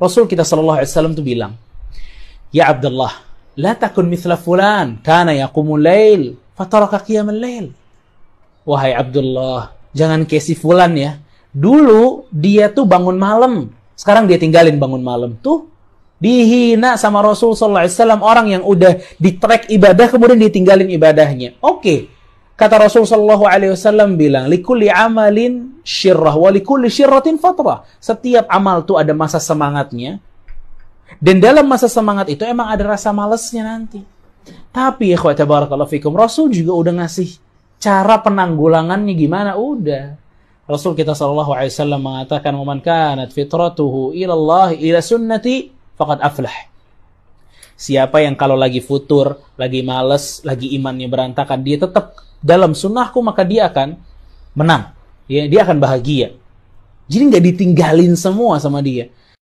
Rasul kita sallallahu Alaihi Wasallam tuh bilang, Ya Abdullah, la takun mithla fulan, kana yaqumul lail, fataraka qiyamul lail. Wahai Abdullah, jangan kayak si fulan ya. Dulu dia tuh bangun malam, sekarang dia tinggalin bangun malam. Tuh, dihina sama Rasul sallallahu alaihi wasallam orang yang udah di track ibadah kemudian ditinggalin ibadahnya. Oke, okay. Kata Rasul sallallahu Alaihi Wasallam bilang, "Likulli amalin syirrah, wa likulli syirratin fatrah." Setiap amal tuh ada masa semangatnya, dan dalam masa semangat itu emang ada rasa malesnya nanti. Tapi ya barakallahu fikum, Rasul juga udah ngasih cara penanggulangannya gimana udah. Rasul kita sallallahu Alaihi Wasallam mengatakan, "Man kanat fitratuhu Allah ila sunnati, faqad aflah." siapa yang kalau lagi futur, lagi males, lagi imannya berantakan, dia tetap dalam sunnahku maka dia akan menang. Ya, dia akan bahagia. Jadi nggak ditinggalin semua sama dia.